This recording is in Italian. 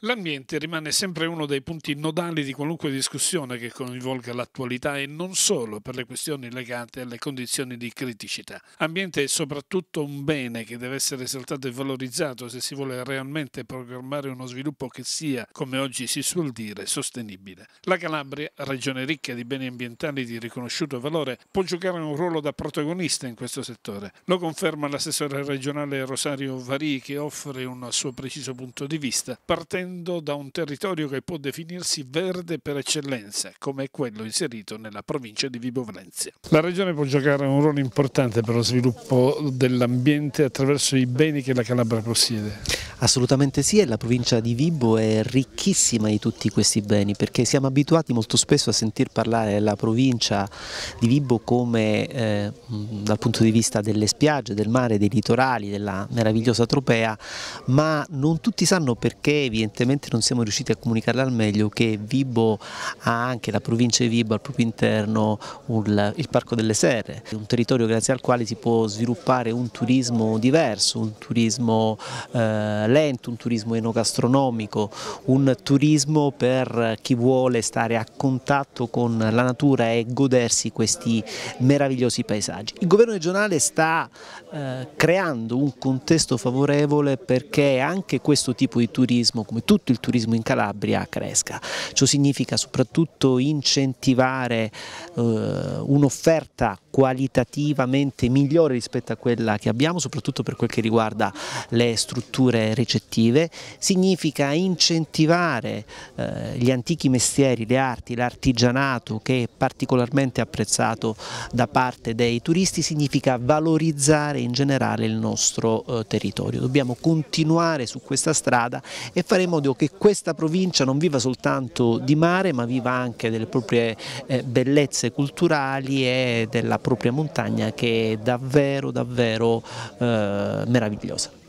L'ambiente rimane sempre uno dei punti nodali di qualunque discussione che coinvolga l'attualità e non solo per le questioni legate alle condizioni di criticità. Ambiente è soprattutto un bene che deve essere esaltato e valorizzato se si vuole realmente programmare uno sviluppo che sia, come oggi si suol dire, sostenibile. La Calabria, regione ricca di beni ambientali di riconosciuto valore, può giocare un ruolo da protagonista in questo settore. Lo conferma l'assessore regionale Rosario Varì che offre un suo preciso punto di vista partendo partendo da un territorio che può definirsi verde per eccellenza, come quello inserito nella provincia di Vibo Valencia. La regione può giocare un ruolo importante per lo sviluppo dell'ambiente attraverso i beni che la Calabria possiede. Assolutamente sì e la provincia di Vibo è ricchissima di tutti questi beni perché siamo abituati molto spesso a sentir parlare della provincia di Vibo come eh, dal punto di vista delle spiagge, del mare, dei litorali, della meravigliosa tropea ma non tutti sanno perché evidentemente non siamo riusciti a comunicarla al meglio che Vibo ha anche la provincia di Vibo al proprio interno un, il Parco delle Serre, un territorio grazie al quale si può sviluppare un turismo diverso, un turismo eh, lento, un turismo enogastronomico, un turismo per chi vuole stare a contatto con la natura e godersi questi meravigliosi paesaggi. Il governo regionale sta eh, creando un contesto favorevole perché anche questo tipo di turismo, come tutto il turismo in Calabria, cresca. Ciò significa soprattutto incentivare eh, un'offerta qualitativamente migliore rispetto a quella che abbiamo, soprattutto per quel che riguarda le strutture recettive, significa incentivare eh, gli antichi mestieri, le arti, l'artigianato che è particolarmente apprezzato da parte dei turisti, significa valorizzare in generale il nostro eh, territorio. Dobbiamo continuare su questa strada e fare in modo che questa provincia non viva soltanto di mare ma viva anche delle proprie eh, bellezze culturali e della propria montagna che è davvero davvero eh, meravigliosa.